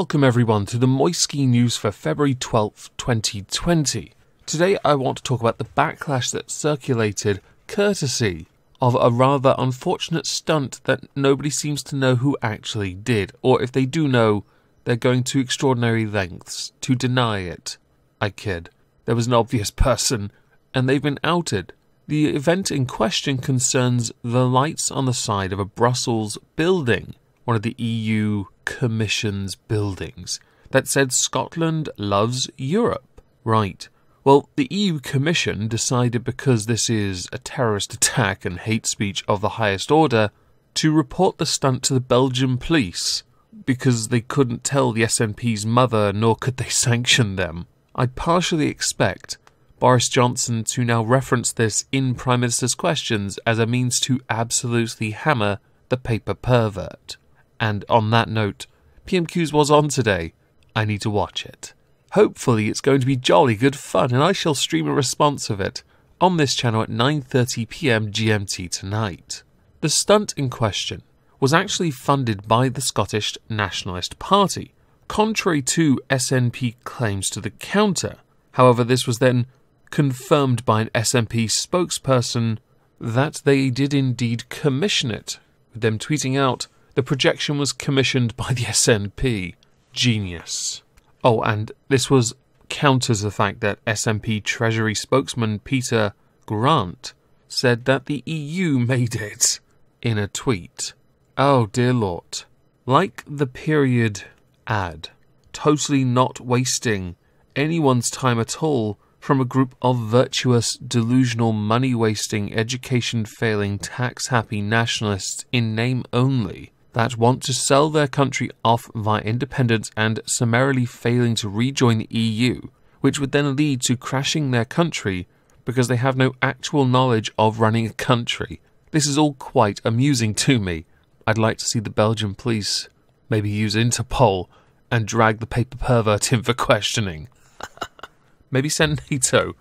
Welcome everyone to the Moisky News for February 12th, 2020. Today I want to talk about the backlash that circulated courtesy of a rather unfortunate stunt that nobody seems to know who actually did, or if they do know, they're going to extraordinary lengths to deny it. I kid. There was an obvious person, and they've been outed. The event in question concerns the lights on the side of a Brussels building one of the EU Commission's buildings that said Scotland loves Europe. Right. Well, the EU Commission decided because this is a terrorist attack and hate speech of the highest order to report the stunt to the Belgian police because they couldn't tell the SNP's mother nor could they sanction them. I partially expect Boris Johnson to now reference this in Prime Minister's questions as a means to absolutely hammer the paper pervert. And on that note, PMQs was on today. I need to watch it. Hopefully it's going to be jolly good fun and I shall stream a response of it on this channel at 9.30pm GMT tonight. The stunt in question was actually funded by the Scottish Nationalist Party, contrary to SNP claims to the counter. However, this was then confirmed by an SNP spokesperson that they did indeed commission it, with them tweeting out, the projection was commissioned by the SNP. Genius. Oh, and this was counters the fact that SNP Treasury spokesman Peter Grant said that the EU made it in a tweet. Oh dear lord. Like the period ad, totally not wasting anyone's time at all from a group of virtuous, delusional, money wasting, education failing, tax happy nationalists in name only that want to sell their country off via independence and summarily failing to rejoin the EU, which would then lead to crashing their country because they have no actual knowledge of running a country. This is all quite amusing to me. I'd like to see the Belgian police maybe use Interpol and drag the paper pervert in for questioning. maybe send NATO.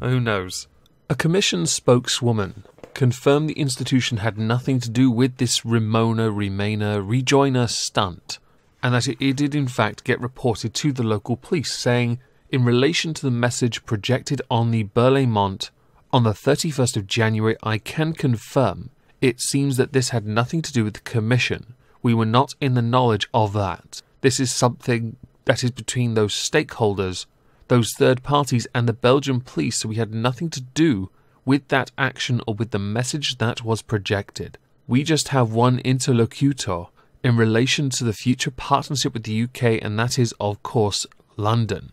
Who knows? A commission spokeswoman confirmed the institution had nothing to do with this Ramona Remainer rejoiner stunt, and that it did in fact get reported to the local police, saying, in relation to the message projected on the Berlaymont on the 31st of January, I can confirm it seems that this had nothing to do with the commission. We were not in the knowledge of that. This is something that is between those stakeholders, those third parties, and the Belgian police, so we had nothing to do with that action or with the message that was projected. We just have one interlocutor in relation to the future partnership with the UK, and that is, of course, London.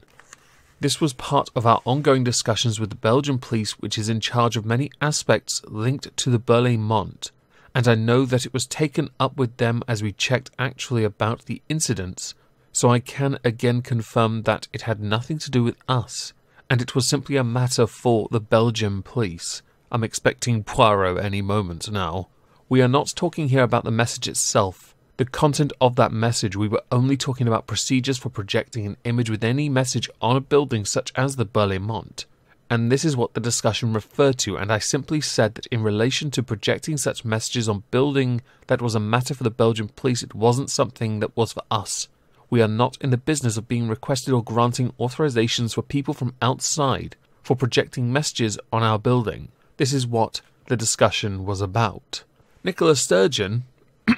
This was part of our ongoing discussions with the Belgian police, which is in charge of many aspects linked to the Berlaymont, and I know that it was taken up with them as we checked actually about the incidents, so I can again confirm that it had nothing to do with us and it was simply a matter for the Belgian police. I'm expecting Poirot any moment now. We are not talking here about the message itself. The content of that message, we were only talking about procedures for projecting an image with any message on a building such as the Berlaymont. And this is what the discussion referred to, and I simply said that in relation to projecting such messages on building, that was a matter for the Belgian police, it wasn't something that was for us. We are not in the business of being requested or granting authorizations for people from outside for projecting messages on our building. This is what the discussion was about. Nicola Sturgeon,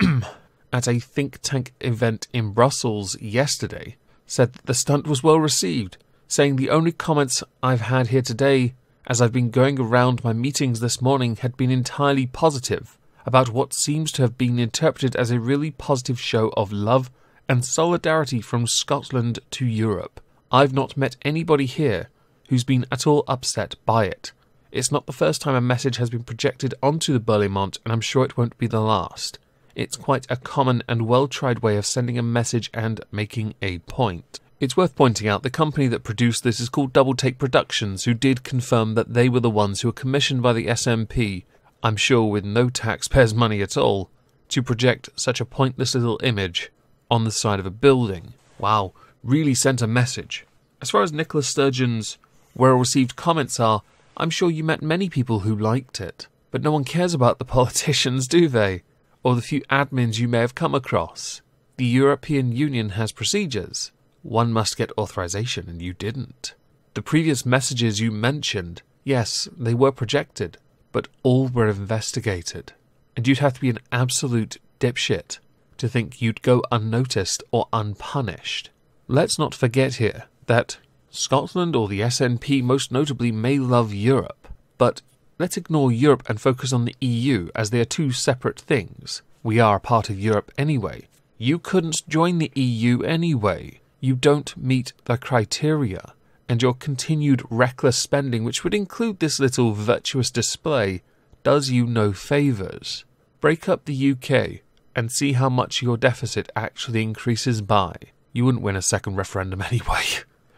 at a think tank event in Brussels yesterday, said that the stunt was well received, saying the only comments I've had here today as I've been going around my meetings this morning had been entirely positive about what seems to have been interpreted as a really positive show of love and solidarity from Scotland to Europe. I've not met anybody here who's been at all upset by it. It's not the first time a message has been projected onto the Berlaymont, and I'm sure it won't be the last. It's quite a common and well tried way of sending a message and making a point. It's worth pointing out the company that produced this is called Double Take Productions, who did confirm that they were the ones who were commissioned by the SMP, I'm sure with no taxpayers' money at all, to project such a pointless little image on the side of a building. Wow, really sent a message. As far as Nicholas Sturgeon's well received comments are, I'm sure you met many people who liked it. But no one cares about the politicians, do they? Or the few admins you may have come across. The European Union has procedures. One must get authorization, and you didn't. The previous messages you mentioned, yes, they were projected, but all were investigated. And you'd have to be an absolute dipshit to think you'd go unnoticed or unpunished. Let's not forget here that Scotland or the SNP most notably may love Europe, but let's ignore Europe and focus on the EU as they are two separate things. We are a part of Europe anyway. You couldn't join the EU anyway. You don't meet the criteria. And your continued reckless spending, which would include this little virtuous display, does you no favours. Break up the UK, and see how much your deficit actually increases by. You wouldn't win a second referendum anyway.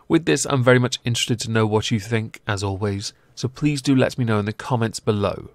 With this, I'm very much interested to know what you think, as always, so please do let me know in the comments below.